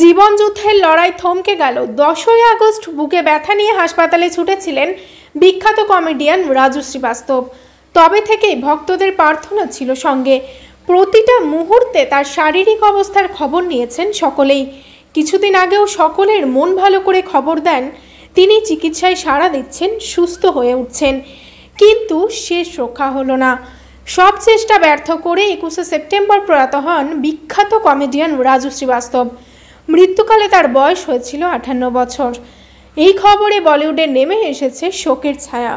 জীবনযুদ্ধের লড়াই থমকে গেল দশই আগস্ট বুকে ব্যথা নিয়ে হাসপাতালে ছুটেছিলেন বিখ্যাত কমেডিয়ান রাজু শ্রীবাস্তব তবে থেকেই ভক্তদের প্রার্থনা ছিল সঙ্গে প্রতিটা মুহূর্তে তার শারীরিক অবস্থার খবর নিয়েছেন সকলেই কিছুদিন আগেও সকলের মন ভালো করে খবর দেন তিনি চিকিৎসায় সাড়া দিচ্ছেন সুস্থ হয়ে উঠছেন কিন্তু শেষ রক্ষা হলো না সব চেষ্টা ব্যর্থ করে একুশে সেপ্টেম্বর প্রয়াত হন বিখ্যাত কমেডিয়ান রাজু শ্রীবাস্তব মৃত্যুকালে তার বয়স হয়েছিল আঠান্ন বছর এই খবরে বলিউডে নেমে এসেছে শোকের ছায়া